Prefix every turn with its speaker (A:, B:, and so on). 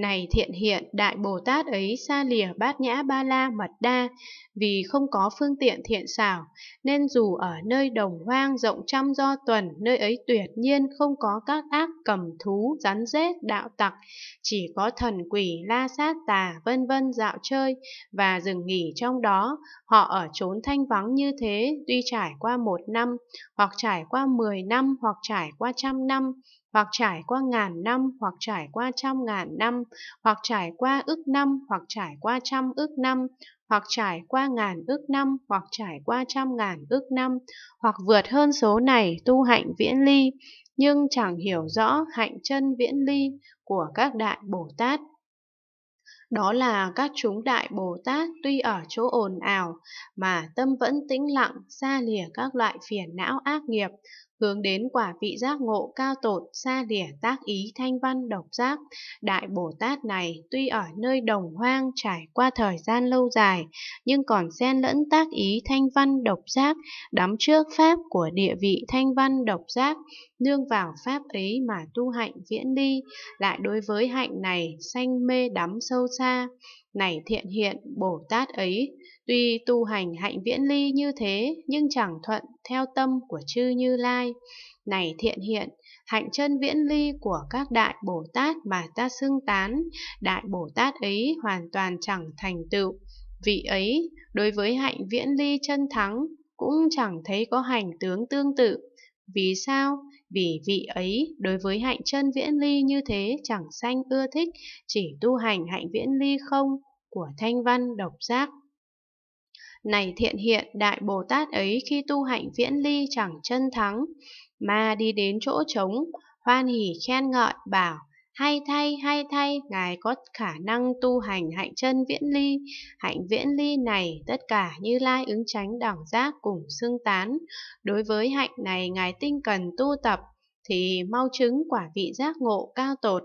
A: Này thiện hiện, Đại Bồ Tát ấy xa lìa bát nhã ba la mật đa, vì không có phương tiện thiện xảo, nên dù ở nơi đồng hoang rộng trăm do tuần, nơi ấy tuyệt nhiên không có các ác cầm thú, rắn rết, đạo tặc, chỉ có thần quỷ, la sát tà, vân vân dạo chơi và dừng nghỉ trong đó. Họ ở trốn thanh vắng như thế, tuy trải qua một năm, hoặc trải qua mười năm, hoặc trải qua trăm năm, hoặc trải qua ngàn năm, hoặc trải qua trăm ngàn năm, hoặc trải qua ức năm, hoặc trải qua trăm ức năm, hoặc trải qua ngàn ước năm, hoặc trải qua trăm ngàn ước năm, hoặc vượt hơn số này tu hạnh viễn ly, nhưng chẳng hiểu rõ hạnh chân viễn ly của các đại Bồ Tát. Đó là các chúng đại Bồ Tát tuy ở chỗ ồn ào mà tâm vẫn tĩnh lặng, xa lìa các loại phiền não ác nghiệp, hướng đến quả vị giác ngộ cao tột, xa lìa tác ý thanh văn độc giác. Đại Bồ Tát này tuy ở nơi đồng hoang trải qua thời gian lâu dài, nhưng còn xen lẫn tác ý thanh văn độc giác, đắm trước pháp của địa vị thanh văn độc giác, nương vào pháp ấy mà tu hạnh viễn ly, lại đối với hạnh này sanh mê đắm sâu xa. Này thiện hiện Bồ Tát ấy, tuy tu hành hạnh viễn ly như thế, nhưng chẳng thuận theo tâm của chư Như Lai. Này thiện hiện, hạnh chân viễn ly của các đại Bồ Tát mà ta xưng tán, đại Bồ Tát ấy hoàn toàn chẳng thành tựu. Vị ấy, đối với hạnh viễn ly chân thắng, cũng chẳng thấy có hành tướng tương tự. Vì sao? Vì vị ấy đối với hạnh chân viễn ly như thế chẳng sanh ưa thích, chỉ tu hành hạnh viễn ly không của thanh văn độc giác. Này thiện hiện, Đại Bồ Tát ấy khi tu hạnh viễn ly chẳng chân thắng, mà đi đến chỗ trống, hoan hỉ khen ngợi bảo hay thay, hay thay, ngài có khả năng tu hành hạnh chân viễn ly. Hạnh viễn ly này tất cả như lai ứng tránh đẳng giác cùng xưng tán. Đối với hạnh này ngài tinh cần tu tập thì mau chứng quả vị giác ngộ cao tột.